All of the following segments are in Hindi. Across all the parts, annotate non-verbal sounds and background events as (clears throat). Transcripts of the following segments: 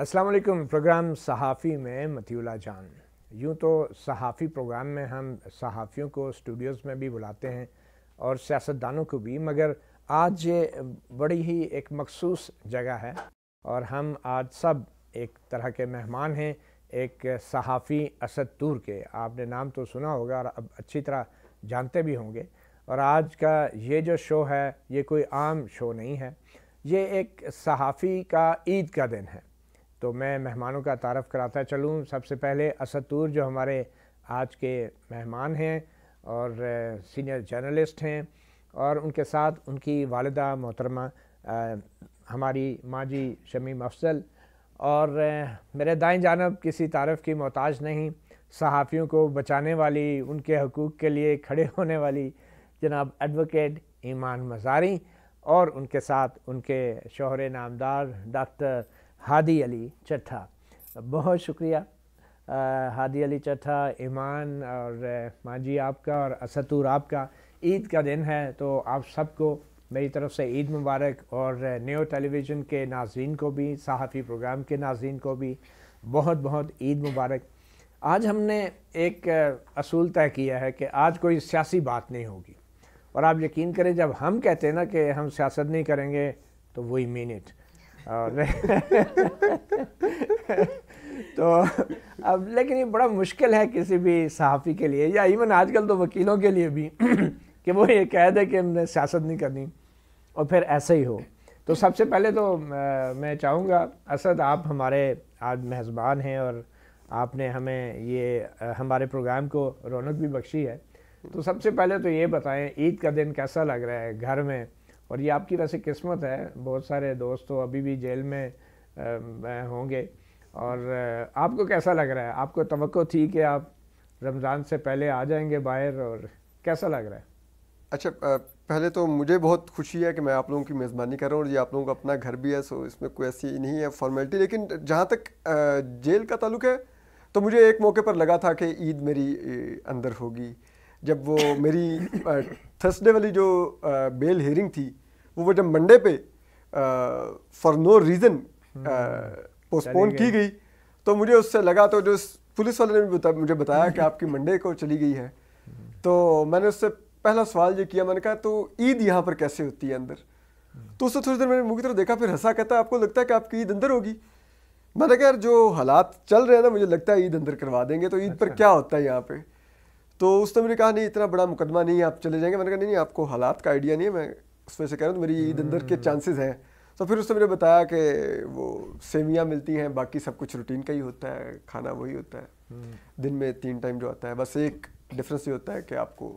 असलम प्रोग्राम सहाफ़ी में मतीउल्ला जान यूँ तो सहाफ़ी प्रोग्राम में हम सहाफ़ियों को स्टूडियोज़ में भी बुलाते हैं और सियासतदानों को भी मगर आज ये बड़ी ही एक मखसूस जगह है और हम आज सब एक तरह के मेहमान हैं एक सहाफ़ी असद तूर के आपने नाम तो सुना होगा और अब अच्छी तरह जानते भी होंगे और आज का ये जो शो है ये कोई आम शो नहीं है ये एक सहाफ़ी का ईद का दिन है तो मैं मेहमानों का तारफ़ कराता चलूँ सबसे पहले असतूर जो हमारे आज के मेहमान हैं और सीनियर जर्नलिस्ट हैं और उनके साथ उनकी वालदा मोहतरमा हमारी माँ जी शमीम अफजल और मेरे दाएं जानब किसी तारफ़ की मोहताज नहीं सहाफ़ियों को बचाने वाली उनके हकूक़ के लिए खड़े होने वाली जनाब एडवोकेट ईमान मजारी और उनके साथ उनके शोहर नामदार डॉक्टर हादी अली चट्ठा बहुत शुक्रिया हादी अली चट्ठा ईमान और माजी आपका और असतूर आपका ईद का दिन है तो आप सबको मेरी तरफ़ से ईद मुबारक और न्यू टेलीविज़न के नाजीन को भी सहाफ़ी प्रोग्राम के नाजीन को भी बहुत बहुत ईद मुबारक आज हमने एक असूल तय किया है कि आज कोई सियासी बात नहीं होगी और आप यकीन करें जब हम कहते हैं ना कि हम सियासत नहीं करेंगे तो वही मीन इट और (laughs) तो अब लेकिन ये बड़ा मुश्किल है किसी भी सहाफ़ी के लिए या इवन आजकल तो वकीलों के लिए भी (clears throat) कि वो ये कह दे कि हमने सियासत नहीं करनी और फिर ऐसे ही हो तो सबसे पहले तो मैं चाहूँगा असद आप हमारे आज मेज़बान हैं और आपने हमें ये हमारे प्रोग्राम को रौनक भी बख्शी है तो सबसे पहले तो ये बताएं ईद का दिन कैसा लग रहा है घर में और ये आपकी वैसे किस्मत है बहुत सारे दोस्त तो अभी भी जेल में होंगे और आपको कैसा लग रहा है आपको तो थी कि आप रमज़ान से पहले आ जाएंगे बाहर और कैसा लग रहा है अच्छा पहले तो मुझे बहुत खुशी है कि मैं आप लोगों की मेज़बानी कर रहा हूँ और ये आप लोगों का अपना घर भी है सो इसमें कोई ऐसी नहीं है फॉर्मेलिटी लेकिन जहाँ तक जेल का ताल्लुक है तो मुझे एक मौके पर लगा था कि ईद मेरी अंदर होगी जब वो मेरी थर्सडे वाली जो बेल हेरिंग थी वो जब मंडे पे फॉर नो रीज़न पोस्टपोन की गई तो मुझे उससे लगा तो जो पुलिस वाले ने बता, मुझे बताया कि आपकी मंडे को चली गई है हम्म। तो मैंने उससे पहला सवाल ये किया मैंने कहा तो ईद यहाँ पर कैसे होती है अंदर हम्म। तो उससे थोड़ी देर मैंने मुँह की तरफ देखा फिर हंसा कहता आपको लगता है कि आपकी ईद अंदर होगी मैंने कहा यार जो हालात चल रहे हैं ना मुझे लगता है ईद अंदर करवा देंगे तो ईद अच्छा। पर क्या होता है यहाँ पे तो उस तो मैंने कहा नहीं इतना बड़ा मुकदमा नहीं है आप चले जाएंगे मैंने कहा नहीं नहीं आपको हालात का आइडिया नहीं है मैं उस वजह से कह रहा हूँ तो मेरी ईद अंदर के चांसेस हम्म। हैं तो फिर उसने मैंने बताया कि वो सेवियाँ मिलती हैं बाकी सब कुछ रूटीन का ही होता है खाना वही होता है हम्म। दिन में तीन टाइम जो आता है बस एक डिफरेंस ये होता है कि आपको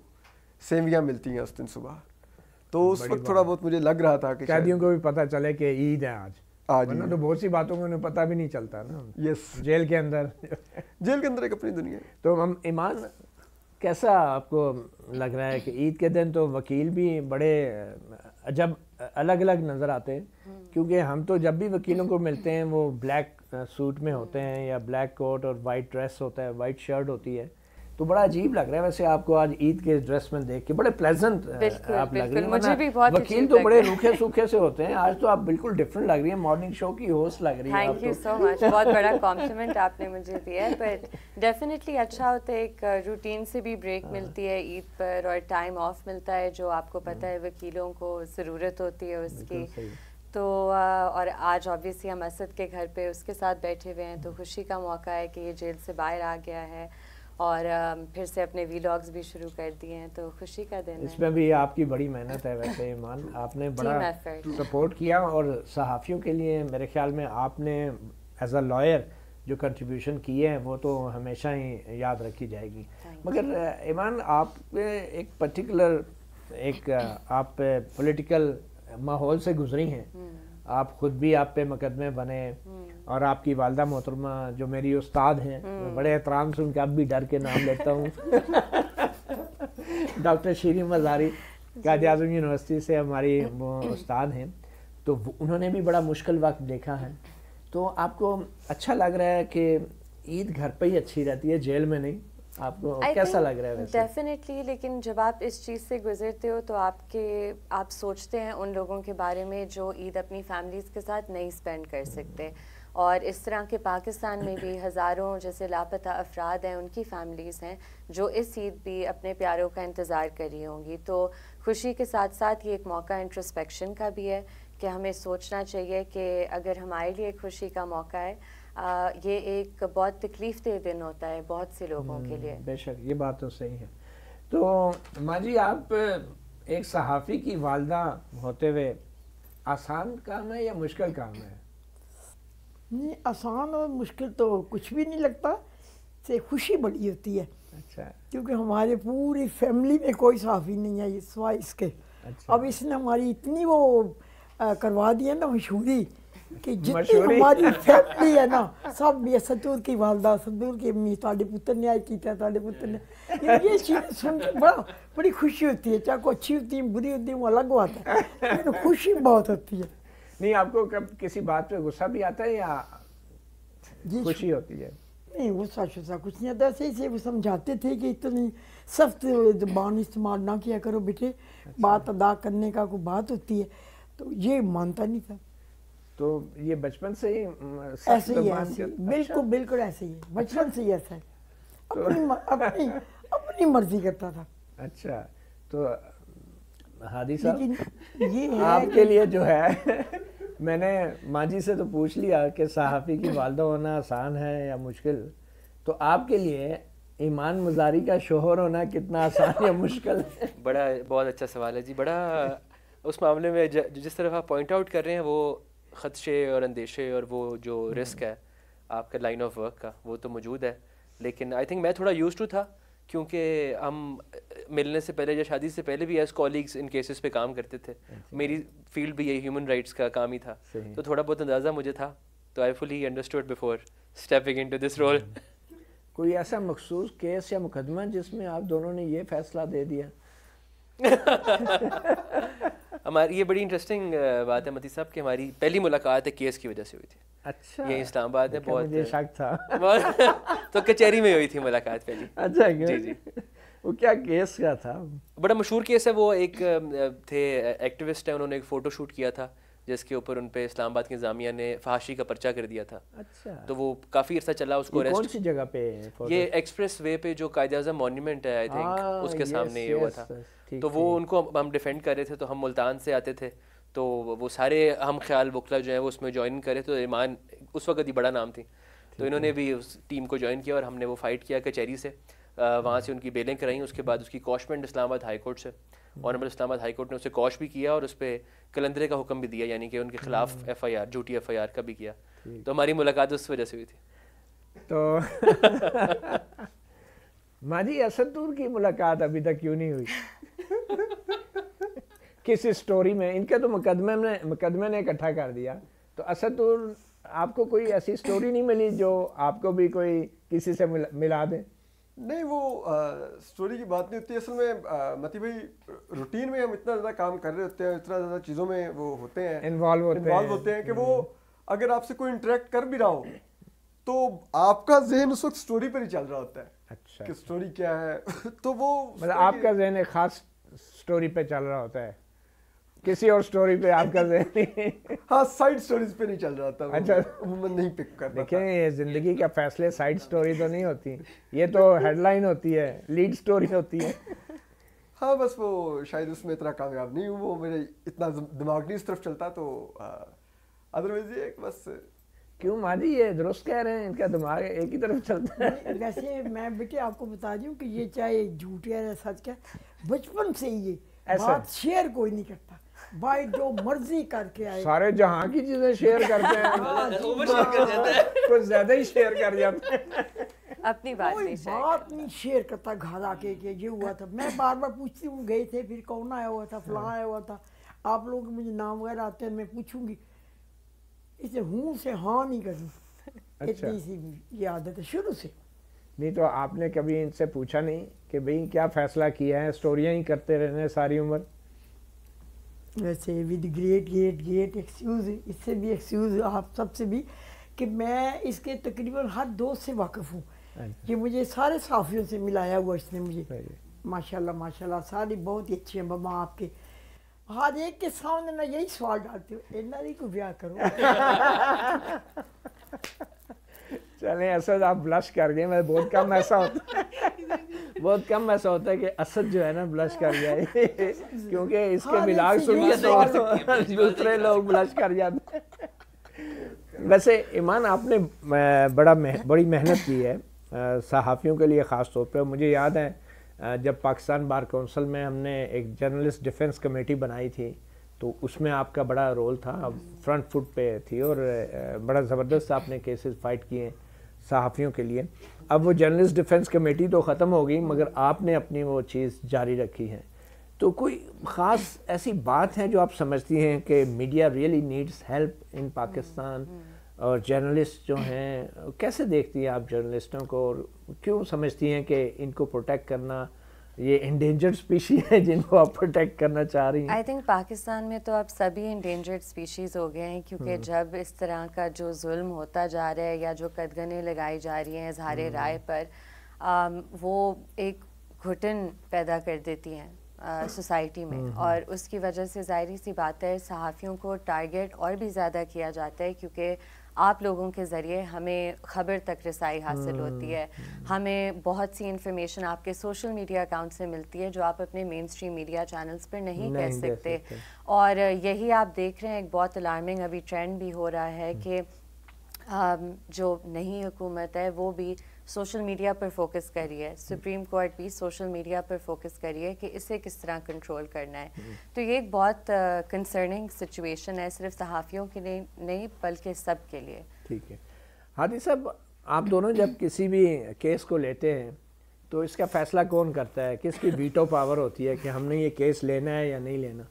सेवियाँ मिलती हैं उस दिन सुबह तो उस वक्त थोड़ा बहुत मुझे लग रहा था कि कैदियों को भी पता चले कि ईद है आज आज वरना तो बहुत सी बातों में उन्हें पता भी नहीं चलता ना यस जेल के अंदर जेल के अंदर एक अपनी दुनिया तो हम ईमान कैसा आपको लग रहा है कि ईद के दिन तो वकील भी बड़े अजब अलग अलग नज़र आते हैं हम्म। क्योंकि हम तो जब भी वकीलों को मिलते हैं वो ब्लैक सूट में होते हैं या ब्लैक कोट और वाइट ड्रेस होता है वाइट शर्ट होती है तो बड़ा अजीब लग रहा है वैसे आपको आज ईद के ड्रेस में देख के बड़े प्लेजेंट आप लग रही मुझे भी बहुत वकील तो बड़े रूखे सूखे से होते हैं आज तो आप बिल्कुल डिफरेंट लग रही है मॉर्निंग शो की होस्ट लग रही है थैंक यू सो मच बहुत बड़ा कॉम्प्लीमेंट (laughs) आपने मुझे दिया है बट डेफिनेटली अच्छा होता है एक रूटीन से भी ब्रेक हाँ। मिलती है ईद पर और टाइम ऑफ मिलता है जो आपको हाँ। पता है वकीलों को ज़रूरत होती है उसकी तो और आज ऑब्वियसली हम असद के घर पे उसके साथ बैठे हुए हैं तो खुशी का मौका है कि ये जेल से बाहर आ गया है और फिर से अपने वीलॉग्स भी शुरू कर दिए हैं तो खुशी का दिन इसमें भी आपकी बड़ी मेहनत है वैसे ईमान (laughs) आपने बड़ा सपोर्ट किया और सहाफ़ियों के लिए मेरे ख्याल में आपने एज अ लॉयर जो कंट्रीब्यूशन किए हैं वो तो हमेशा ही याद रखी जाएगी मगर ईमान आप एक पर्टिकुलर एक आप पॉलिटिकल माहौल से गुजरी हैं हम्म। आप खुद भी आप पे मुकदमे बने हम्म। और आपकी वालदा मोहतरमा जो मेरी उस्ताद हैं हम्म। बड़े एहतराम से उनके अब भी डर के नाम लेता हूँ (laughs) डॉक्टर शीरी मजारी कायद अजम यूनिवर्सिटी से हमारी (laughs) उस्ताद हैं तो उन्होंने भी बड़ा मुश्किल वक्त देखा है तो आपको अच्छा लग रहा है कि ईद घर पर ही अच्छी रहती है जेल में नहीं आपको कैसा लग रहा है डेफिनेटली लेकिन जब आप इस चीज़ से गुजरते हो तो आपके आप सोचते हैं उन लोगों के बारे में जो ईद अपनी फैमिलीज़ के साथ नहीं स्पेंड कर सकते और इस तरह के पाकिस्तान में भी हज़ारों जैसे लापता अफराद हैं उनकी फैमिलीज़ हैं जो इस ईद भी अपने प्यारों का इंतज़ार कर रही होंगी तो खुशी के साथ साथ ये एक मौका इंट्रोस्पेक्शन का भी है कि हमें सोचना चाहिए कि अगर हमारे लिए खुशी का मौका है आ, ये एक बहुत तकलीफ दे दिन होता है बहुत से लोगों के लिए हम्म, बेशक ये बात तो सही है तो माँ जी आप एक सहाफ़ी की वालदा होते हुए आसान काम है या मुश्किल काम है नहीं आसान और मुश्किल तो कुछ भी नहीं लगता से खुशी बड़ी होती है अच्छा क्योंकि हमारे पूरी फैमिली में कोई सहाफ़ी नहीं है सिवाय इसके अच्छा। अब इसने हमारी इतनी वो करवा दी है ना मशहूरी कि जितनी हमारी फैमिली है ना सब ये सतूर की वालदा सतूर की अम्मी ਤੁਹਾਡੇ पुत्र ਨੇ ਆਈ ਕੀਤਾ ਤੁਹਾਡੇ ਪੁੱਤਰ ਨੇ ये चीज सुन के बड़ा बड़ी खुशी होती है चाहे कोई अच्छी होती है बुरी होती है वो अलग बात है लेकिन खुशी बहुत होती है नहीं आपको कब किसी बात पे गुस्सा भी आता है या खुशी होती है नहीं गुस्सा शुस्सा कुछ नहीं आता ऐसे ही वो समझाते थे कि इतनी सख्त जबान इस्तेमाल ना किया करो बेटे बात अदा करने का कोई बात होती है तो ये मानता नहीं था तो ये बचपन से ही ऐसे ही ऐसे अच्छा। बिल्कुल बिल्कुल ऐसे ही बचपन से ही ऐसा है तो- अपनी अपनी अपनी मर्जी करता था अच्छा तो हादी साहब ये आपके लिए जो है (laughs) मैंने माँ जी से तो पूछ लिया कि सहाफ़ी की वालदा होना आसान है या मुश्किल तो आपके लिए ईमान मजारी का शोहर होना कितना आसान या मुश्किल बड़ा बहुत अच्छा सवाल है जी बड़ा उस मामले में ज, जिस तरफ आप पॉइंट आउट कर रहे हैं वो ख़दशे और अंदेशे और वो जो रिस्क हम्म। है आपका लाइन ऑफ वर्क का वो तो मौजूद है लेकिन आई थिंक मैं थोड़ा यूज टू था क्योंकि हम मिलने से पहले या शादी से पहले भी एज कॉलीग्स इन केसेस पे काम करते थे हाँ मेरी फील्ड भी यही ह्यूमन राइट्स का काम ही था तो थोड़ा बहुत अंदाज़ा मुझे था तो I fully understood before stepping into this role कोई ऐसा मखसूस केस या मुकदमा जिसमें आप दोनों ने ये फैसला दे दिया (laughs) (laughs) हमारी ये बड़ी इंटरेस्टिंग बात है मती साहब कि हमारी पहली मुलाकात है केस की वजह से हुई थी अच्छा ये इस्लामाबाद में बहुत मुझे शक था तो कचहरी में हुई थी मुलाकात पहली अच्छा जी जी वो क्या केस क्या था बड़ा मशहूर केस है वो एक थे एक्टिविस्ट है उन्होंने एक फ़ोटो शूट किया था जिसके ऊपर उनपे इस्लामाबाद के जामिया ने फाशी का पर्चा कर दिया था अच्छा तो वो काफ़ी अर्सा चला उसको ये कौन सी जगह पे ये एक्सप्रेस वे पे जो कायदे आजम मोन्यूमेंट है आई थिंक हाँ, उसके सामने ये हुआ था तो वो उनको हम डिफेंड कर रहे थे तो हम मुल्तान से आते थे तो वो सारे हम ख्याल वकला जो है वो उसमें ज्वाइन करे तो ईमान उस वक्त ही बड़ा नाम थी तो इन्होंने भी उस टीम को ज्वाइन किया और हमने वो फाइट किया कचहरी से वहाँ से उनकी बेलें कराई उसके बाद उसकी कॉशमेंट इस्लामाबाद हाई कोर्ट से ऑनरेबल इस्लामाबाद हाईकोर्ट ने उसे कौश भी किया और उस पर कलंदरे का हुक्म भी दिया यानी कि उनके खिलाफ हम्म। एफ आई आर झूठी एफ आई आर का भी किया तो हमारी मुलाकात उस वजह से हुई थी तो (laughs) माजी असदूर की मुलाकात अभी तक क्यों नहीं हुई किस स्टोरी में इनका तो मुकदमे ने मुकदमे ने इकट्ठा कर दिया तो असदूर आपको कोई ऐसी स्टोरी नहीं मिली जो आपको भी कोई किसी से मिला, मिला दे नहीं वो आ, स्टोरी की बात नहीं होती असल में मती भाई रूटीन में हम इतना ज़्यादा काम कर रहे होते हैं इतना ज़्यादा चीज़ों में वो होते हैं इन्वॉल्व होते, होते, होते हैं, हैं कि वो हम्म। अगर आपसे कोई इंटरेक्ट कर भी रहा हो तो आपका जहन उस वक्त स्टोरी पर ही चल रहा होता है अच्छा कि स्टोरी क्या है (laughs) तो वो मतलब आपका जहन एक खास स्टोरी पे चल रहा होता है किसी और स्टोरी पे आपका जहन हाँ साइड स्टोरीज पे नहीं चल रहा था अच्छा मैं नहीं पिक कर देखिए ये जिंदगी का फैसले साइड स्टोरी तो नहीं होती ये तो हेडलाइन (laughs) होती है लीड स्टोरी होती है हाँ बस वो शायद उसमें इतना कामयाब नहीं हूँ वो मेरे इतना दिमाग नहीं इस तरफ चलता तो अदरवाइज ये बस क्यों माँ जी ये दुरुस्त कह रहे हैं इनका दिमाग एक ही तरफ चलता है वैसे मैं बेटे आपको बता दूँ कि ये चाहे झूठ है सच क्या बचपन से ही ये बात शेयर कोई नहीं करता भाई जो मर्जी करके आए सारे जहां की चीजें शेयर हाँ करते हाँ, हाँ। हैं कुछ ज्यादा ही शेयर कर जाते हैं अपनी बात कोई नहीं बात नहीं शेयर करता घर आके कि ये हुआ था मैं बार बार पूछती हूँ गए थे फिर कौन आया हुआ था फला आया हुआ था आप लोग मुझे नाम वगैरह आते हैं मैं पूछूंगी इसे हूँ से हाँ नहीं करूँ अच्छा। इतनी सी ये आदत तो है शुरू से नहीं तो आपने कभी इनसे पूछा नहीं कि भाई क्या फैसला किया है स्टोरियाँ ही करते रहने सारी उम्र वैसे with great great great excuse इससे भी एक्सक्यूज़ आप सब से भी कि मैं इसके तकरीबन हर दोस्त से वाकफ़ हूँ कि अच्छा। मुझे सारे साफियों से मिलाया हुआ इसने मुझे माशाल्लाह माशाल्लाह सारी बहुत ही अच्छी हैं बमा आपके हर एक के सामने मैं यही सवाल डालती हूँ इन्ना नहीं को ब्याह करो (laughs) चले असद आप ब्लश कर गए मैं बहुत कम ऐसा होता (laughs) बहुत कम ऐसा होता है कि असद जो है ना ब्लश कर जाए (laughs) क्योंकि इसके हाँ, मिलाग सुन के तो (laughs) दूसरे लोग ब्लश कर जाते वैसे ईमान आपने बड़ा मह, बड़ी मेहनत की है सहाफ़ियों के लिए ख़ास तौर पर मुझे याद है जब पाकिस्तान बार कौंसिल में हमने एक जर्नलिस्ट डिफेंस कमेटी बनाई थी तो उसमें आपका बड़ा रोल था फ्रंट फुट पे थी और बड़ा ज़बरदस्त आपने केसेस फाइट किए हैं सहाफ़ियों के लिए अब वो जर्नलिस्ट डिफेंस कमेटी तो ख़त्म हो गई मगर आपने अपनी वो चीज़ जारी रखी है तो कोई ख़ास ऐसी बात है जो आप समझती हैं कि media really needs help in Pakistan और जर्नलिस्ट जो हैं कैसे देखती हैं आप जर्नलिस्टों को और क्यों समझती हैं कि इनको प्रोटेक्ट करना ये इंडेंजर्ड स्पीशी है जिनको आप प्रोटेक्ट करना चाह रही हैं आई थिंक पाकिस्तान में तो अब सभी इंडेंजर्ड स्पीशीज़ हो गए हैं क्योंकि हम्म। जब इस तरह का जो जुल्म होता जा रहा है या जो कदगने लगाई जा रही हैं इजहार हम्म। राय पर वो एक घुटन पैदा कर देती हैं सोसाइटी हम्म। में और उसकी वजह से जाहिर सी बात है सहाफ़ियों को टारगेट और भी ज़्यादा किया जाता है क्योंकि आप लोगों के ज़रिए हमें खबर तक रसाई हासिल होती है हम्म। हमें बहुत सी इन्फॉर्मेशन आपके सोशल मीडिया अकाउंट से मिलती है जो आप अपने मेन स्ट्रीम मीडिया चैनल्स पर नहीं, नहीं कह सकते और यही आप देख रहे हैं एक बहुत अलार्मिंग अभी ट्रेंड भी हो रहा है कि हम्म। जो नहीं हुकूमत है वो भी सोशल मीडिया पर फोकस करिए सुप्रीम कोर्ट भी सोशल मीडिया पर फोकस करिए कि इसे किस तरह कंट्रोल करना है हम्म। तो ये एक बहुत कंसर्निंग uh, सिचुएशन है सिर्फ सहाफ़ियों के लिए नहीं बल्कि सब के लिए ठीक है हादी साहब आप दोनों जब किसी भी केस को लेते हैं तो इसका फ़ैसला कौन करता है किसकी वीटो पावर होती है कि हमने ये केस लेना है या नहीं लेना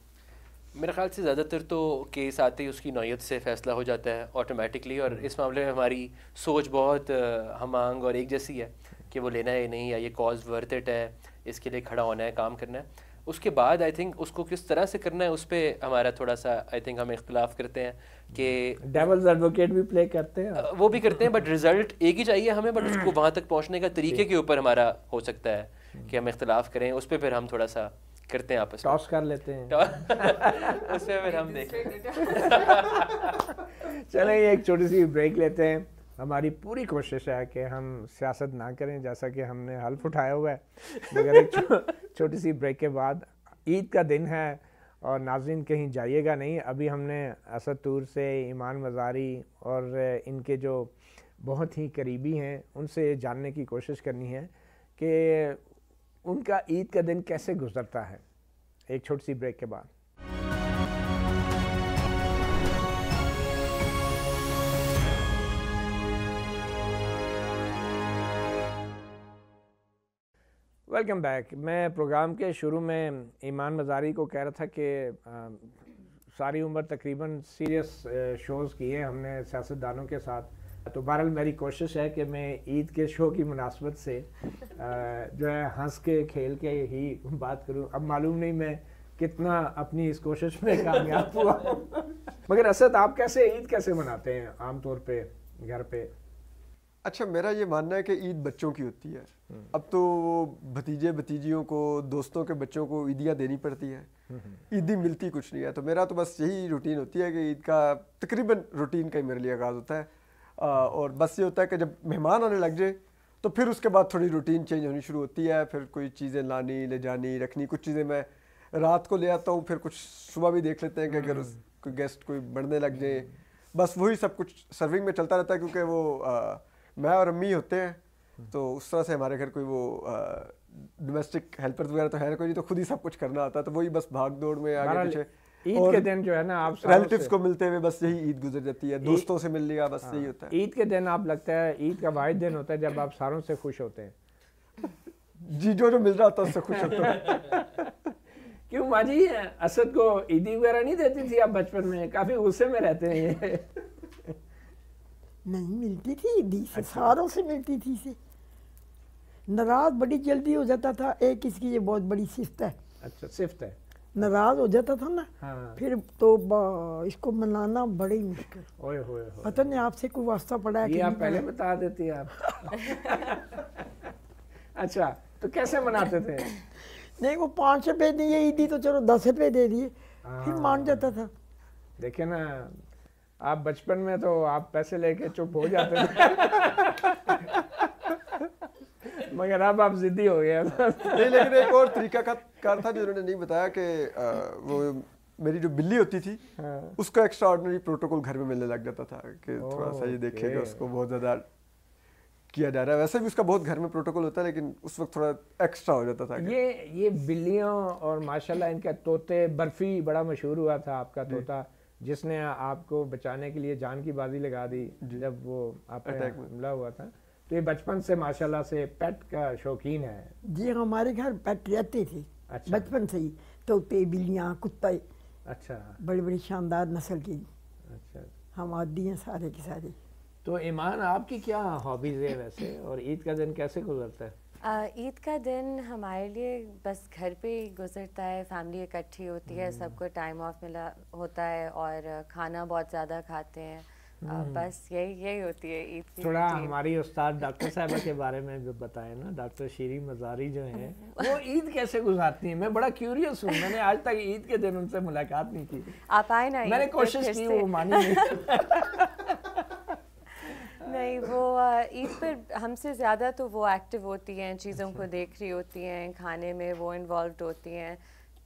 मेरे ख्याल से ज़्यादातर तो केस आते ही उसकी नौीयत से फ़ैसला हो जाता है ऑटोमेटिकली और इस मामले में हमारी सोच बहुत हम आंग और एक जैसी है कि वो लेना है या नहीं या ये कॉज वर्थ इट है इसके लिए खड़ा होना है काम करना है उसके बाद आई थिंक उसको किस तरह से करना है उस पर हमारा थोड़ा सा आई थिंक हम इख्तलाफ करते हैं कि डेवल्स एडवोकेट भी प्ले करते हैं वो भी करते हैं बट रिजल्ट एक ही चाहिए हमें बट उसको वहाँ तक पहुँचने का तरीके के ऊपर हमारा हो सकता है कि हम इख्तलाफ करें उस पर फिर हम थोड़ा सा करते हैं आपस में टॉस कर लेते हैं (laughs) उसमें फिर हम देखें (laughs) चलें ये एक छोटी सी ब्रेक लेते हैं हमारी पूरी कोशिश है कि हम सियासत ना करें जैसा कि हमने हल्फ उठाया हुआ है मगर एक (laughs) छोटी सी ब्रेक के बाद ईद का दिन है और नाजिन कहीं जाइएगा नहीं अभी हमने असद तूर से ईमान मजारी और इनके जो बहुत ही करीबी हैं उनसे जानने की कोशिश करनी है कि उनका ईद का दिन कैसे गुजरता है एक छोटी सी ब्रेक के बाद वेलकम बैक मैं प्रोग्राम के शुरू में ईमान मजारी को कह रहा था कि सारी उम्र तकरीबन सीरियस शोज़ किए हमने सियासतदानों के साथ तो बहरहाल मेरी कोशिश है कि मैं ईद के शो की मुनासबत से जो है हंस के खेल के ही बात करूं अब मालूम नहीं मैं कितना अपनी इस कोशिश में कामयाब हुआ मगर असद आप कैसे ईद कैसे मनाते हैं आमतौर पे घर पे अच्छा मेरा ये मानना है कि ईद बच्चों की होती है हम्म। अब तो वो भतीजे भतीजियों को दोस्तों के बच्चों को ईदियाँ देनी पड़ती है हम्म, हम्म। ईदी मिलती कुछ नहीं है तो मेरा तो बस यही रूटीन होती है कि ईद का तकरीबन रूटीन का ही मेरे लिए आगाज़ होता है और बस ये होता है कि जब मेहमान आने लग जाए तो फिर उसके बाद थोड़ी रूटीन चेंज होनी शुरू होती है फिर कोई चीज़ें लानी ले जानी रखनी कुछ चीज़ें मैं रात को ले आता हूँ फिर कुछ सुबह भी देख लेते हैं कि अगर उस हम्म। कोई गेस्ट कोई बढ़ने लग जाए बस वही सब कुछ सर्विंग में चलता रहता है क्योंकि वो आ, मैं और अम्मी होते हैं हम्म। तो उस तरह से हमारे घर कोई वो डोमेस्टिक हेल्पर्स वगैरह तो है ना कोई नहीं तो खुद ही सब कुछ करना आता है तो वही बस भाग दौड़ में आगे पीछे ईद के दिन जो है ना आप रिलेटिव्स को मिलते हुए बस यही ईद गुजर जाती है दोस्तों से मिल लिया बस यही हाँ, होता है ईद के दिन आप लगता है ईद का वाहिद दिन होता है जब आप सारों से खुश होते हैं जी जो जो मिल रहा होता है उससे खुश होता है (laughs) क्यों माँ जी असद को ईदी वगैरह नहीं देती थी आप बचपन में काफी गुस्से में रहते हैं ये नहीं मिलती थी ईदी से अच्छा। सारों से मिलती थी से नाराज बड़ी जल्दी हो जाता था एक इसकी ये बहुत बड़ी सिफ्त है अच्छा सिफ्त है नाराज हो जाता था ना हाँ। फिर तो इसको मनाना बड़ी मुश्किल पता नहीं आपसे कोई वास्ता पड़ा है कि आप पहले बता देती आप अच्छा तो कैसे मनाते थे नहीं वो पाँच रुपये दिए ईदी तो चलो दस रुपये दे दिए फिर मान हाँ। जाता था देखिए ना आप बचपन में तो आप पैसे लेके चुप हो जाते थे (laughs) मगर अब आप जिद्दी हो गया नहीं लेकिन एक और तरीका का कार था जो उन्होंने नहीं बताया कि वो मेरी जो बिल्ली होती थी हाँ। उसका एक्स्ट्रा ऑर्डनरी प्रोटोकॉल घर में मिलने लग जाता था कि थोड़ा सा ये देखेगा उसको बहुत ज़्यादा किया जा रहा है वैसे भी उसका बहुत घर में प्रोटोकॉल होता है लेकिन उस वक्त थोड़ा एक्स्ट्रा हो जाता था ये ये बिल्लियों और माशाल्लाह इनका तोते बर्फ़ी बड़ा मशहूर हुआ था आपका तोता जिसने आपको बचाने के लिए जान की बाजी लगा दी जब वो आपका हमला हुआ था तो ये बचपन से माशाल्लाह से पेट का शौकीन है जी हाँ, हमारे घर पेट रहते थे अच्छा बचपन से ही तोते बिल्लियाँ कुत्ते अच्छा बड़ी बड़ी शानदार नस्ल की अच्छा हम आदि हैं सारे के सारे तो ईमान आपकी क्या हॉबीज़ है वैसे और ईद का दिन कैसे गुजरता है ईद का दिन हमारे लिए बस घर पे ही गुजरता है फैमिली इकट्ठी होती है हम्म। सबको टाइम ऑफ मिला होता है और खाना बहुत ज़्यादा खाते हैं हाँ। हाँ, बस यही यही होती है ईद की थोड़ा हमारी उस्ताद डॉक्टर साहबा के बारे में जो बताए ना डॉक्टर शीरी मजारी जो हैं वो ईद कैसे गुजारती हैं मैं बड़ा क्यूरियस हूँ मैंने आज तक ईद के दिन उनसे मुलाकात नहीं की आप आए ना मैंने कोशिश की वो मानी नहीं नहीं वो ईद पर हमसे ज़्यादा तो वो एक्टिव होती हैं चीज़ों अच्छा। को देख रही होती हैं खाने में वो इन्वॉल्व होती हैं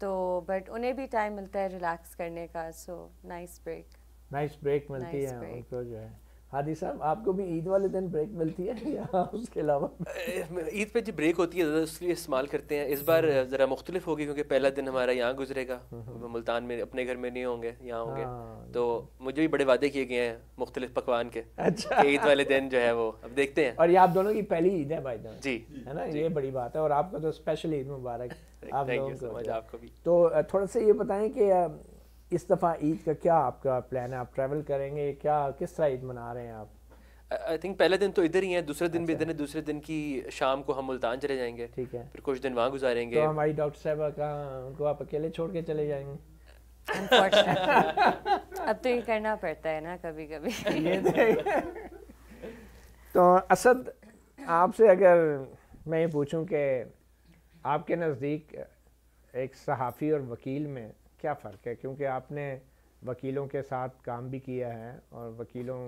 तो बट उन्हें भी टाइम मिलता है रिलैक्स करने का so nice break nice break मिलती है उनको जो है हादी साहब आपको भी ईद वाले दिन ब्रेक मिलती है या (laughs) उसके अलावा ईद पे जो ब्रेक होती है ज़्यादा इसलिए इस्तेमाल करते हैं इस बार हम्म। ज़रा मुख्तलिफ होगी क्योंकि पहला दिन हमारा यहाँ गुजरेगा हम्म, हम्म। मुल्तान में अपने घर में नहीं होंगे यहाँ होंगे हाँ, तो मुझे भी बड़े वादे किए गए हैं मुख्तलिफ पकवान के अच्छा ईद वाले दिन जो है वो अब देखते हैं और ये आप दोनों की पहली ईद है भाई जी है ना ये बड़ी बात है और आपका तो स्पेशल ईद मुबारक (laughs) आप लोगों को तो थोड़ा सा ये बताएं कि इस दफ़ा ईद का क्या आपका प्लान है आप ट्रैवल करेंगे क्या किस तरह ईद मना रहे हैं आप आई थिंक पहले दिन तो इधर ही है दूसरे दिन अच्छा। भी इधर है दूसरे दिन की शाम को हम मुल्तान चले जाएंगे ठीक है फिर कुछ दिन वहाँ गुजारेंगे तो हमारी डॉक्टर साहब का उनको आप अकेले छोड़ के चले जाएंगे अब तो ये करना पड़ता है ना कभी कभी तो असद आपसे अगर मैं ये पूछूं कि आपके नज़दीक एक सहाफ़ी और वकील में क्या फ़र्क है क्योंकि आपने वकीलों के साथ काम भी किया है और वकीलों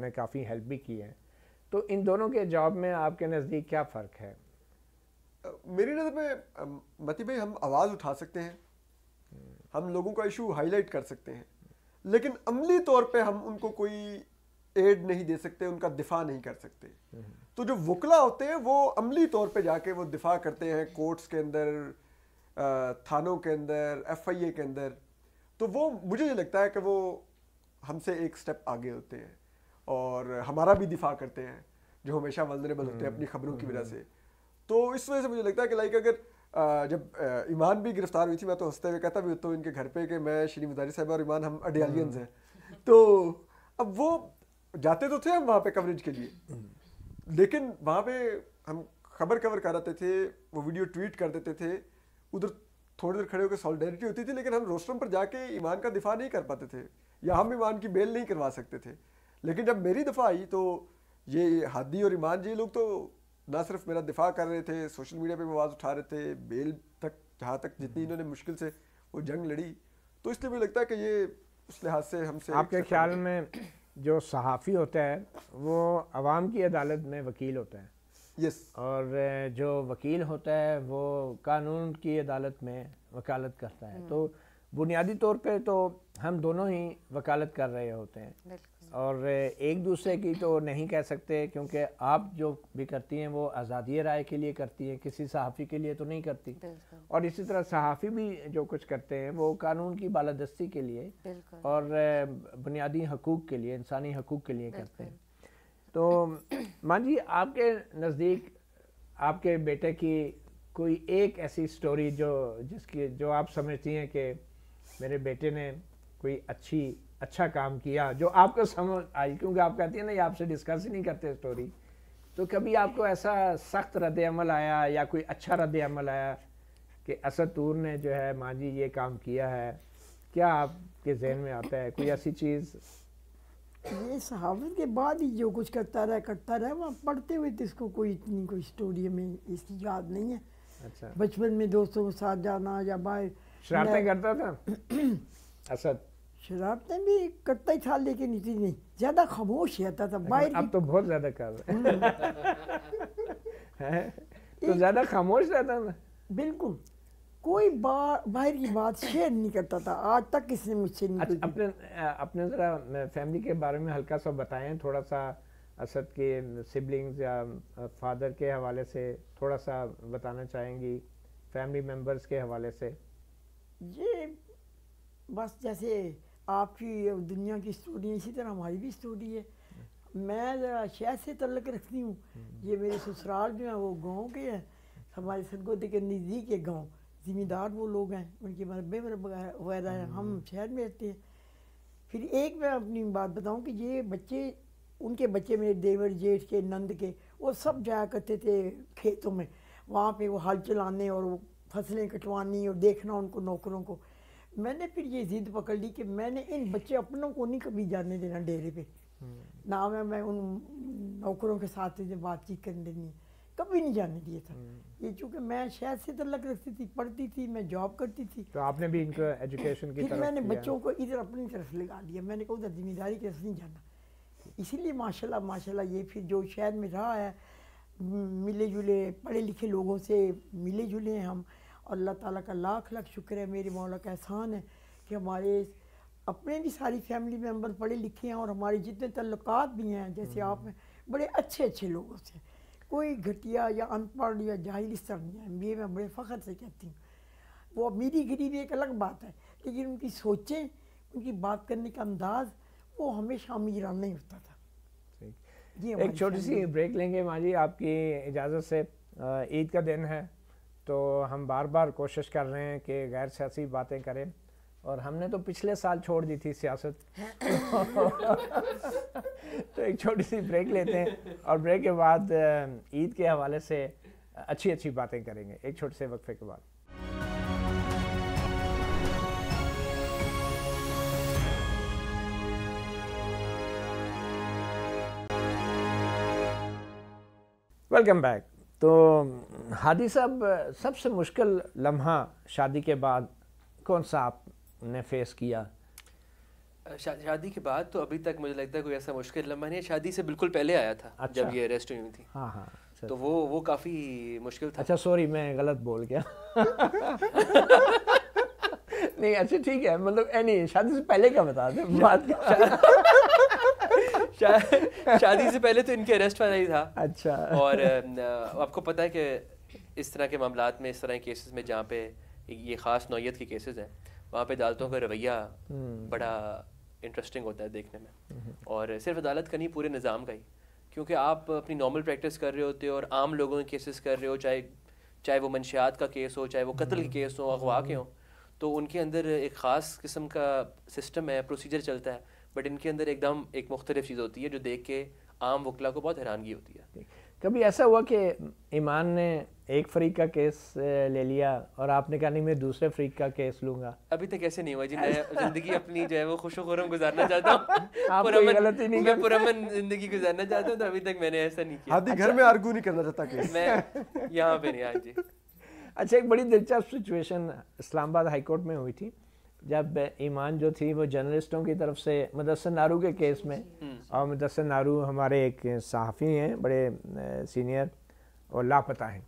ने काफ़ी हेल्प भी की है तो इन दोनों के जॉब में आपके नज़दीक क्या फ़र्क है मेरी नज़र में मती भाई हम आवाज़ उठा सकते हैं हम लोगों का इशू हाईलाइट कर सकते हैं लेकिन अमली तौर पे हम उनको कोई एड नहीं दे सकते उनका दिफा नहीं कर सकते हम्म। तो जो वकला होते हैं वो अमली तौर पे जाके वो दिफा करते हैं कोर्ट्स के अंदर थानों के अंदर एफआईए के अंदर तो वो मुझे लगता है कि वो हमसे एक स्टेप आगे होते हैं और हमारा भी दिफा करते हैं जो हमेशा वल्नरेबल होते हैं अपनी खबरों की वजह से तो इस वजह से मुझे लगता है कि लाइक अगर जब ईमान भी गिरफ्तार हुई थी मैं तो हंसते हुए कहता भी तो इनके घर पे कि मैं श्री मदारी साहब और ईमान हम अडियालियंस हम्म। हैं तो अब वो जाते तो थे हम वहाँ पे कवरेज के लिए हम्म। लेकिन वहाँ पे हम खबर कवर कराते थे वो वीडियो ट्वीट कर देते थे उधर थोड़ी देर खड़े होकर सॉलिडेरिटी होती थी लेकिन हम रोस्ट्रम पर जाके ईमान का दिफा नहीं कर पाते थे या हम ईमान की बेल नहीं करवा सकते थे लेकिन जब मेरी दफ़ा आई तो ये हादी और ईमान जी लोग तो ना सिर्फ मेरा दिफा कर रहे थे सोशल मीडिया पर भी आवाज़ उठा रहे थे बेल तक जहाँ तक जितनी हम्म। इन्होंने मुश्किल से वो जंग लड़ी तो इसलिए मुझे लगता है कि ये उस लिहाज से हमसे आपके ख्याल में जो सहाफ़ी होता है वो आवाम की अदालत में वकील होता है yes. और जो वकील होता है वो कानून की अदालत में वकालत करता है हम्म। तो बुनियादी तौर पे तो हम दोनों ही वकालत कर रहे होते हैं और एक दूसरे की तो नहीं कह सकते क्योंकि आप जो भी करती हैं वो आज़ादी राय के लिए करती हैं किसी सहाफ़ी के लिए तो नहीं करती और इसी तरह सहाफ़ी भी जो कुछ करते हैं वो कानून की बालादस्ती के लिए और बुनियादी हकूक़ के लिए इंसानी हकूक़ के लिए करते हैं तो मान जी आपके नज़दीक आपके बेटे की कोई एक ऐसी स्टोरी जो जिसकी जो आप समझती हैं कि मेरे बेटे ने कोई अच्छी अच्छा काम किया जो आपको समझ आई क्योंकि आप कहती हैं ना ये आपसे डिस्कस ही नहीं करते स्टोरी तो कभी आपको ऐसा सख्त रद्द अमल आया या कोई अच्छा रद्द अमल आया कि असद तूर ने जो है माँ जी ये काम किया है क्या आपके जहन में आता है कोई ऐसी चीज़ ये सहावत के बाद ही जो कुछ करता रहा करता रहा वहाँ पढ़ते हुए तो इसको कोई इतनी कोई स्टोरी में इसकी याद नहीं है अच्छा बचपन में दोस्तों के साथ जाना या बाहर शरारतें करता था (clears throat) असद अच्छा। शरारतें भी करता ही था लेकिन इतनी नहीं ज़्यादा खामोश रहता था अच्छा, बाहर अब तो बहुत ज़्यादा कर रहे है हम्म। (laughs) तो ज़्यादा खामोश रहता था बिल्कुल कोई बाहर की बात शेयर नहीं करता था आज तक किसी ने मुझसे नहीं अच्छा, अपने अपने ज़रा फैमिली के बारे में हल्का सा बताएं थोड़ा सा असद के सिबलिंग्स या फादर के हवाले से थोड़ा सा बताना चाहेंगी फैमिली मेम्बर्स के हवाले से ये बस जैसे आपकी दुनिया की स्टोरी इसी तरह हमारी भी स्टोरी है मैं ज़रा शहर से तल्लक रखती हूँ ये मेरे ससुराल जो है वो गाँव के हैं हमारे सरगोदे के नज़दीक है गाँव ज़िम्मेदार वो लोग हैं उनके मरबे वगैरह हैं हम हम्म। शहर में रहते हैं फिर एक मैं अपनी बात बताऊं कि ये बच्चे उनके बच्चे मेरे देवर जेठ के नंद के वो सब जाया करते थे खेतों में वहाँ पे वो हल चलाने और वो फसलें कटवानी और देखना उनको नौकरों को मैंने फिर ये ज़िद पकड़ ली कि मैंने इन बच्चे अपनों को नहीं कभी जाने देना डेरे पे हम्म। ना मैं मैं उन नौकरों के साथ बातचीत करने देनी कभी नहीं जाने दिया था हम्म। ये चूंकि मैं शहर से तलक तो रखती थी पढ़ती थी मैं जॉब करती थी तो आपने भी इनको एजुकेशन की फिर मैंने बच्चों को इधर अपनी तरफ लगा दिया मैंने कहा उधर जिम्मेदारी की तरफ नहीं जाना इसीलिए माशाल्लाह माशाल्लाह ये फिर जो शहर में रहा है मिले जुले पढ़े लिखे लोगों से मिले जुले हैं हम और अल्लाह ताला का लाख लाख शुक्र है मेरे मौला का एहसान है कि हमारे अपने भी सारी फैमिली मेम्बर पढ़े लिखे हैं और हमारे जितने तल्लक़ात भी हैं जैसे हम्म। आप हैं बड़े अच्छे अच्छे लोगों से कोई घटिया या अनपढ़ या जाहिल इस तरह नहीं है मैं बड़े फ़ख्र से कहती हूँ वो अमीरी गरीबी एक अलग बात है लेकिन उनकी सोचें उनकी बात करने का अंदाज वो हमेशा अमीराना ही होता था एक छोटी सी ब्रेक लेंगे माँ जी आपकी इजाज़त से ईद का दिन है तो हम बार बार कोशिश कर रहे हैं कि गैर सियासी बातें करें और हमने तो पिछले साल छोड़ दी थी सियासत तो एक छोटी सी ब्रेक लेते हैं और ब्रेक के बाद ईद के हवाले से अच्छी अच्छी बातें करेंगे एक छोटे से वक्फे के बाद वेलकम बैक तो हादी साहब सबसे मुश्किल लम्हा शादी के बाद कौन सा आप ने फेस किया शादी के बाद तो अभी तक मुझे लगता है कोई ऐसा मुश्किल लम्बा नहीं शादी से बिल्कुल पहले आया था अच्छा। जब ये अरेस्ट हुई थी हाँ हाँ अच्छा। तो वो वो काफ़ी मुश्किल था अच्छा सॉरी मैं गलत बोल गया नहीं अच्छा ठीक है मतलब नहीं शादी से पहले क्या बता दें बात शादी से पहले तो इनके अरेस्ट वाला ही था अच्छा और आपको पता है कि इस तरह के मामला में इस तरह के केसेस में जहाँ पे ये ख़ास नौीयत के केसेस हैं वहाँ पे अदालतों का हम्म। रवैया हम्म। बड़ा इंटरेस्टिंग होता है देखने में हम्म। और सिर्फ अदालत का नहीं पूरे निज़ाम का ही क्योंकि आप अपनी नॉर्मल प्रैक्टिस कर रहे होते हो और आम लोगों के केसेस कर रहे हो चाहे चाहे वो मनशियात का केस हो चाहे वो कत्ल के केस हो अगवा के हों तो उनके अंदर एक ख़ास किस्म का सिस्टम है प्रोसीजर चलता है बट इनके अंदर एकदम एक मुख्तलिफ चीज़ होती है जो देख के आम वकला को बहुत हैरानगी होती है कभी ऐसा हुआ कि ईमान ने एक फरीक का केस ले लिया और आपने कहा नहीं मैं दूसरे फरीक का केस लूंगा अभी तक ऐसे नहीं हुआ जी मैं ज़िंदगी अपनी जो है वो खुश खुरम गुजारना चाहता हूँ (laughs) गलती नहीं मैं ज़िंदगी गुजारना चाहता हूँ तो अभी तक मैंने ऐसा नहीं किया घर अच्छा। में आर्गू नहीं करना चाहता केस मैं यहाँ पे नहीं आज हाँ जी (laughs) अच्छा एक बड़ी दिलचस्प सिचुएशन इस्लामाबाद हाईकोर्ट में हुई थी जब ईमान जो थी वो जर्नलिस्टों की तरफ से मुदसर नारू के केस में हम्म। और मुदसर नारू हमारे एक सहाफ़ी हैं बड़े सीनियर और लापता हैं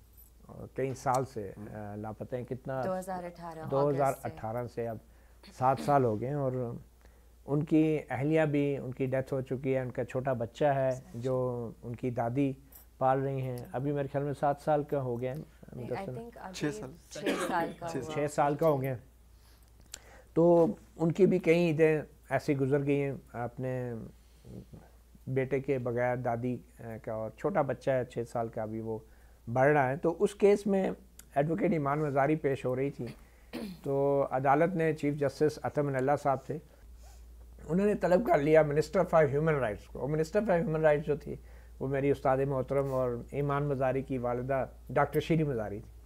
और कई साल से हम्म। लापता हैं कितना 2018 2018 से अब सात साल हो गए और उनकी अहलिया भी उनकी डेथ हो चुकी है उनका छोटा बच्चा है जो उनकी दादी पाल रही हैं अभी मेरे ख्याल में सात साल का हो गया छः साल छः साल का हो गया तो उनकी भी कई ईदें ऐसी गुजर गई हैं अपने बेटे के बगैर दादी का और छोटा बच्चा है छः साल का अभी वो बढ़ रहा है तो उस केस में एडवोकेट ईमान मजारी पेश हो रही थी तो अदालत ने चीफ जस्टिस अल्लाह साहब से उन्होंने तलब कर लिया मिनिस्टर फॉर ह्यूमन राइट्स को और मिनिस्टर फॉर ह्यूमन राइट्स जो थी वो मेरी उस्ताद मोहतरम और ईमान मजारी की वालदा डॉक्टर श्री मजारी थी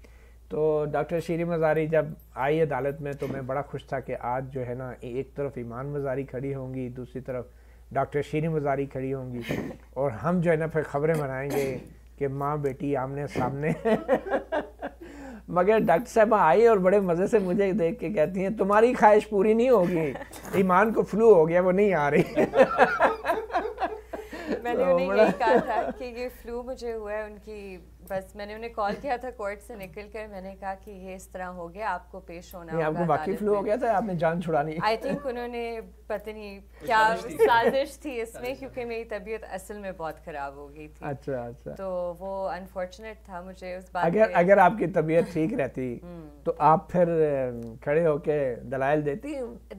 तो डॉक्टर शीरी मजारी जब आई अदालत में तो मैं बड़ा खुश था कि आज जो है ना एक तरफ ईमान मजारी खड़ी होंगी दूसरी तरफ डॉक्टर शीरी मजारी खड़ी होंगी (laughs) और हम जो है ना फिर खबरें बनाएंगे कि माँ बेटी आमने सामने (laughs) मगर डॉक्टर साहब आई और बड़े मज़े से मुझे देख के कहती हैं तुम्हारी ख्वाहिश पूरी नहीं होगी (laughs) ईमान को फ्लू हो गया वो नहीं आ रही (laughs) मैंने तो उन्हें यही कहा था (laughs) कि ये फ्लू मुझे हुआ है उनकी बस मैंने उन्हें कॉल किया था कोर्ट से निकल कर मैंने कहा कि ये इस तरह हो गया आपको पेश होना होगा आपको बाकी फ्लू हो गया था आपने जान छुड़ानी आई थिंक उन्होंने पता नहीं (laughs) क्या साजिश थी इसमें क्योंकि मेरी तबीयत असल में बहुत खराब हो गई थी अच्छा अच्छा तो वो अनफॉर्चुनेट था मुझे उस बात अगर अगर आपकी तबीयत ठीक रहती हम्म। तो आप फिर खड़े होके दलाल देती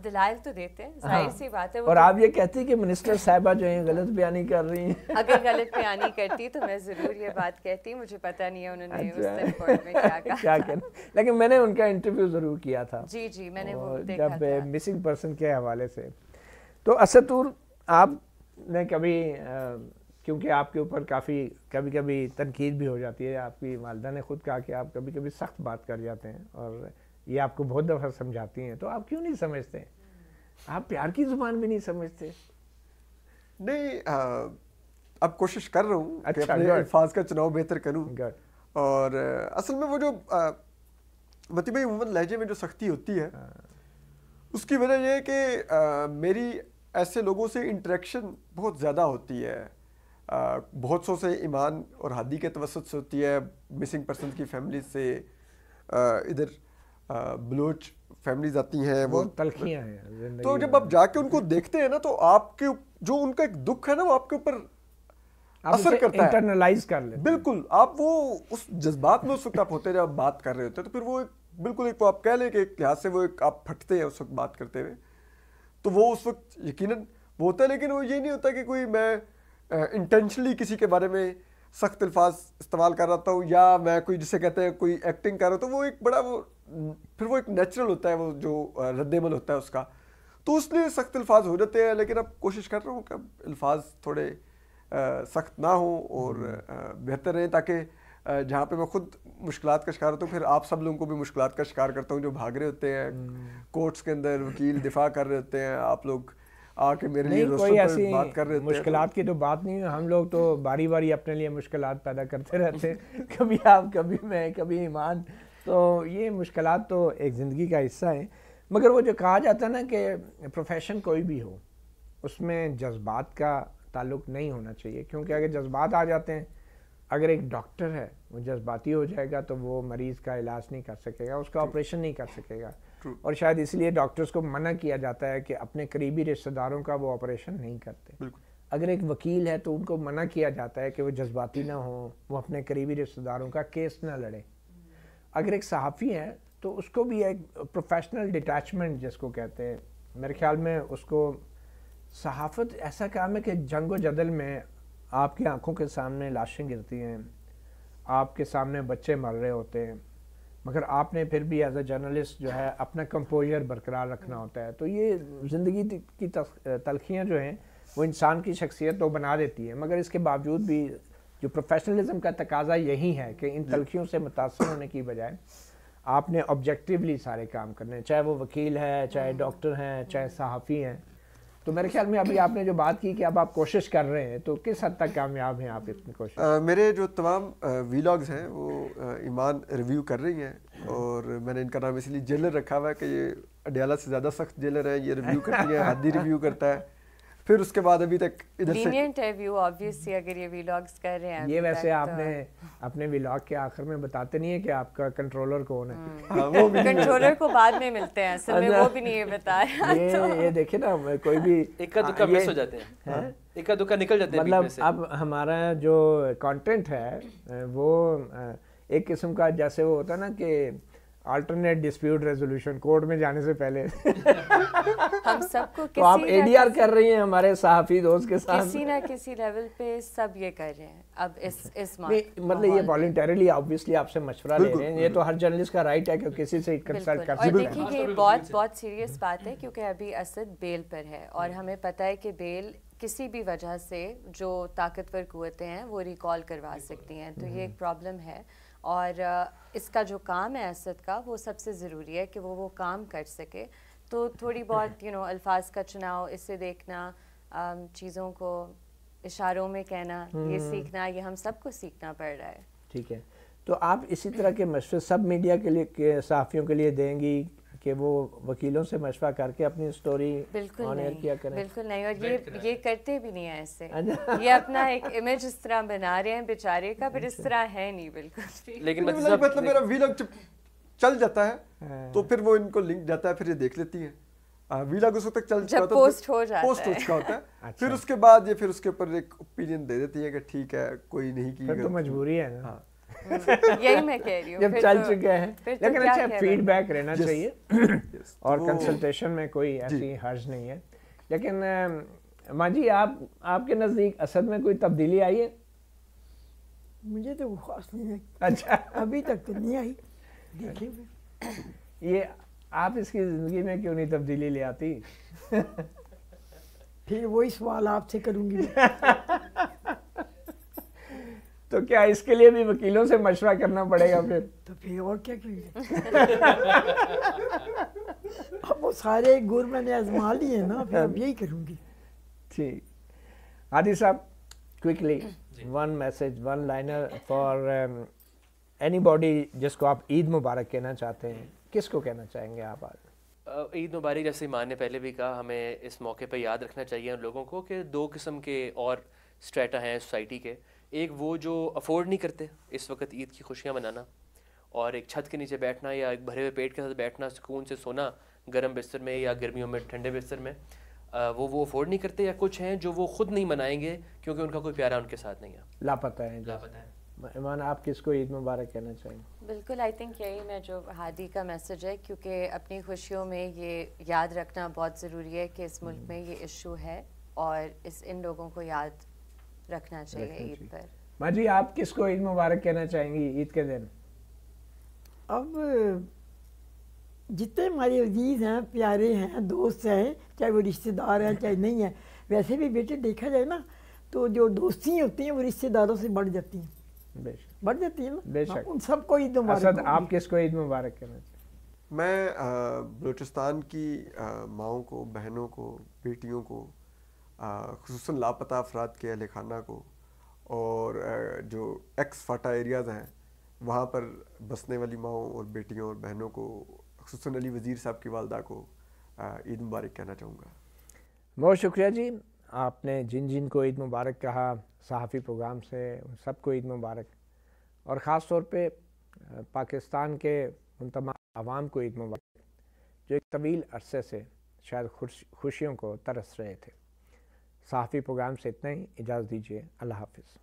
दलाल तो देते हैं जाहिर हाँ। सी बात है और तो आप ये कहती कि मिनिस्टर साहबा जो है गलत बयानी कर रही हैं अगर गलत बयानी करती तो मैं ज़रूर ये बात कहती मुझे पता नहीं है उन्होंने अच्छा। उस में क्या कहा क्या कहना लेकिन मैंने उनका इंटरव्यू ज़रूर किया था जी जी मैंने वो देखा जब था। मिसिंग पर्सन के हवाले से तो असतूर आपने कभी क्योंकि आपके ऊपर काफ़ी कभी कभी तनकीद भी हो जाती है आपकी वालदा ने खुद कहा कि आप कभी कभी सख्त बात कर जाते हैं और ये आपको बहुत दफ़ा समझाती हैं तो आप क्यों नहीं समझते आप प्यार की ज़ुबान भी नहीं समझते नहीं आ, अब कोशिश कर रहा हूँ अच्छा, अपने अल्फाज का चुनाव बेहतर करूँ और असल में वो जो मती भाई उमन लहजे में जो सख्ती होती है हाँ। उसकी वजह यह है कि मेरी ऐसे लोगों से इंटरेक्शन बहुत ज़्यादा होती है आ, बहुत सौ से ईमान और हादी के तवसत से होती है मिसिंग पर्सन की फैमिली से इधर बलोच फैमिलीज आती हैं वो तलखियाँ हैं तो जब आप जाके उनको देखते हैं ना तो आपके जो उनका एक दुख है ना वो आपके ऊपर असर करता है इंटरनलाइज कर ले बिल्कुल आप वो उस जज्बात में उस वक्त आप होते जब बात कर रहे होते हैं तो फिर वो एक बिल्कुल एक वो आप कह लें कि एक लिहाज से वो एक आप फटते हैं उस वक्त बात करते हुए तो वो उस वक्त यकीन वो होता है लेकिन वो ये नहीं होता कि कोई मैं इंटेंशनली किसी के बारे में सख्त अल्फाज इस्तेमाल कर रहा हूँ या मैं कोई जिसे कहते हैं कोई एक्टिंग कर रहा हूँ तो वो एक बड़ा वो फिर वो एक नेचुरल होता है वो जो रद्दमल होता है उसका तो उसलिए सख्त अल्फाज हो जाते हैं लेकिन अब कोशिश कर रहा हूँ कि अब अल्फाज थोड़े सख्त ना हो और हम्म। बेहतर रहें ताकि जहाँ पे मैं खुद मुश्किल का शिकार होता हूँ फिर आप सब लोगों को भी मुश्किल का शिकार करता हूँ जो भाग रहे होते हैं हम्म। कोर्ट्स के अंदर वकील (laughs) दिफा कर रहे होते हैं आप लोग आके मेरे लिए कोई ऐसी बात कर रहे मुश्किल की तो बात नहीं है हम लोग तो (laughs) बारी बारी अपने लिए मुश्किल पैदा करते रहते हैं (laughs) कभी आप कभी मैं कभी ईमान तो ये मुश्किल तो एक ज़िंदगी का हिस्सा है मगर वो जो कहा जाता है ना कि प्रोफेशन कोई भी हो उसमें जज्बात का ताल्लुक नहीं होना चाहिए क्योंकि अगर जज्बात आ जाते हैं अगर एक डॉक्टर है वो जज्बाती हो जाएगा तो वो मरीज़ का इलाज नहीं कर सकेगा उसका ऑपरेशन नहीं कर सकेगा और शायद इसलिए डॉक्टर्स को मना किया जाता है कि अपने करीबी रिश्तेदारों का वो ऑपरेशन नहीं करते अगर एक वकील है तो उनको मना किया जाता है कि वो जज्बाती ना हो वो अपने करीबी रिश्तेदारों का केस ना लड़े अगर एक सहाफ़ी है तो उसको भी एक प्रोफेशनल डिटैचमेंट जिसको कहते हैं मेरे ख्याल में उसको सहाफ़त ऐसा काम है कि जंग व जदल में आपकी आंखों के सामने लाशें गिरती हैं आपके सामने बच्चे मर रहे होते हैं मगर आपने फिर भी एज ए जर्नलिस्ट जो है अपना कंपोजर बरकरार रखना होता है तो ये ज़िंदगी की तलखियाँ जो हैं वो इंसान की शख्सियत तो बना देती है मगर इसके बावजूद भी जो प्रोफेशनलिज्म का तकाजा यही है कि इन तलखियों से मुतासर होने की बजाय आपने ऑब्जेक्टिवली सारे काम करने चाहे वो वकील है चाहे डॉक्टर हैं चाहे सहाफ़ी हैं तो मेरे ख्याल में अभी आपने जो बात की कि अब आप कोशिश कर रहे हैं तो किस हद तक कामयाब हैं आप इतनी कोशिश आ, मेरे जो तमाम वीलॉग्स हैं वो ईमान रिव्यू कर रही हैं और मैंने इनका नाम इसलिए जेलर रखा हुआ है कि ये अडयाला से ज़्यादा सख्त जेलर है ये रिव्यू करती है (laughs) हादी रिव्यू करता है फिर उसके बाद अभी तक इधर से है व्यू ऑब्वियसली अगर ये व्लॉग्स कर रहे हैं ये वैसे तो। आपने तो... अपने व्लॉग के आखिर में बताते नहीं है कि आपका कंट्रोलर कौन है हम्म। हाँ, वो भी कंट्रोलर को बाद में मिलते हैं असल में अच्छा। वो भी नहीं बताया ये तो... ये देखिए ना कोई भी इक्का दुक्का मिस हाँ, हो जाते हैं इक्का हाँ? दुक्का निकल जाते हैं मतलब अब हमारा जो कंटेंट है वो एक किस्म का जैसे वो होता है ना कि अल्टरनेट डिस्प्यूट रेजोल्यूशन कोर्ट में जाने से पहले (laughs) हम सबको तो आप एडीआर कर रही हैं हमारे साहफी दोस्त के साथ किसी ना किसी लेवल पे सब ये कर रहे हैं अब इस अच्छा। इस मामले मतलब ये वॉलंटियरली ऑब्वियसली आपसे मशवरा ले रहे हैं ये तो हर जर्नलिस्ट का राइट है कि किसी से कंसल्ट कर और देखिए ये बहुत बहुत सीरियस बात है क्योंकि अभी असद बेल पर है और हमें पता है कि बेल किसी भी वजह से जो ताकतवर कुतें हैं वो रिकॉल करवा सकती हैं तो ये हम्म। एक प्रॉब्लम है और इसका जो काम है असद का वो सबसे ज़रूरी है कि वो वो काम कर सके तो थोड़ी (laughs) बहुत यू नो अल्फाज का चुनाव इसे देखना चीज़ों को इशारों में कहना ये हम्म। सीखना ये हम सबको सीखना पड़ रहा है ठीक है तो आप इसी तरह के मशवरे सब मीडिया के लिए के, सहाफ़ियों के लिए देंगी कि वो वकीलों से मशवरा करके अपनी स्टोरी ऑन एयर किया करें बिल्कुल नहीं और ये ये करते भी नहीं है ऐसे अच्छा। ये अपना एक इमेज इस तरह बना रहे हैं बेचारे का पर इस अच्छा। तरह है नहीं बिल्कुल लेकिन मतलब, मतलब मेरा वीलॉग चल जाता है हाँ। तो फिर वो इनको लिंक जाता है फिर ये देख लेती है वीलॉग उस तक चल चुका पोस्ट हो जाता पोस्ट हो चुका होता है (laughs) अच्छा। फिर उसके बाद ये फिर उसके ऊपर एक ओपिनियन दे देती है कि ठीक है कोई नहीं की तो मजबूरी है ना हाँ हम्म, यही मैं कह रही हूँ जब चल तो, चुके हैं तो लेकिन अच्छा फीडबैक रहना yes. चाहिए yes. और कंसल्टेशन oh. में कोई ऐसी हर्ज नहीं है लेकिन माँ जी आप आपके नज़दीक असद में कोई तब्दीली आई है मुझे तो खास नहीं आई अच्छा अभी तक तो नहीं आई देखिए ये आप इसकी ज़िंदगी में क्यों नहीं तब्दीली ले आती (laughs) फिर वही सवाल आपसे करूँगी (laughs) तो क्या इसके लिए भी वकीलों से मशवरा करना पड़ेगा (laughs) फिर तो फिर और क्या (laughs) अब वो सारे गुर मैंने आजमा लिए ना फिर हाँ अब यही करूँगी ठीक आदि साहब quickly one message one liner for anybody जिसको आप ईद मुबारक कहना चाहते हैं किसको कहना चाहेंगे आप आज ईद मुबारक जैसे माँ ने पहले भी कहा हमें इस मौके पर याद रखना चाहिए उन लोगों को कि दो किस्म के और स्ट्रेटा हैं सोसाइटी के एक वो जो अफोर्ड नहीं करते इस वक्त ईद की खुशियाँ मनाना और एक छत के नीचे बैठना या एक भरे हुए पेट के साथ बैठना सुकून से सोना गर्म बिस्तर में या गर्मियों में ठंडे बिस्तर में आ, वो वो अफोर्ड नहीं करते या कुछ हैं जो वो खुद नहीं मनाएंगे क्योंकि उनका कोई प्यारा उनके साथ नहीं है लापता है लापता है ईमान आप किसको ईद मुबारक कहना चाहिए बिल्कुल आई थिंक यही मैं जो हादी का मैसेज है क्योंकि अपनी खुशियों में ये याद रखना बहुत ज़रूरी है कि इस मुल्क हम्म। में ये इशू है और इस इन लोगों को याद रखना चाहिए ईद पर माँ जी आप किसको ईद मुबारक कहना चाहेंगी ईद के दिन अब जितने हमारे अजीज़ हैं प्यारे हैं दोस्त हैं चाहे वो रिश्तेदार हैं चाहे नहीं है वैसे भी बेटे देखा जाए ना तो जो दोस्ती होती हैं वो रिश्तेदारों से बढ़ जाती हैं बढ़ जाती हैं ना बेशक उन सबको ईद मुबारक आप किसको ईद मुबारक कहना चाहिए मैं बलूचिस्तान की माओ को बहनों को बेटियों को खूस लापता अफराद के अहल खाना को और जो एक्स फाटा एरियाज़ हैं वहाँ पर बसने वाली माओ और बेटियों और बहनों को खूस अली वज़ी साहब की वालदा को ईद मुबारक कहना चाहूँगा बहुत शुक्रिया जी आपने जिन जिन को ईद मुबारक कहा सहाफ़ी प्रोग्राम से उन सबको ईद मुबारक और ख़ास तौर पर पाकिस्तान के उन तमाम आवाम को ईद मुबारक जो एक तवील अरसे से शायद खुश खुशियों को तरस रहे थे सहाफ़ी प्रोग्राम से इतना ही इजाज़त दीजिए अल्लाह हाफिज़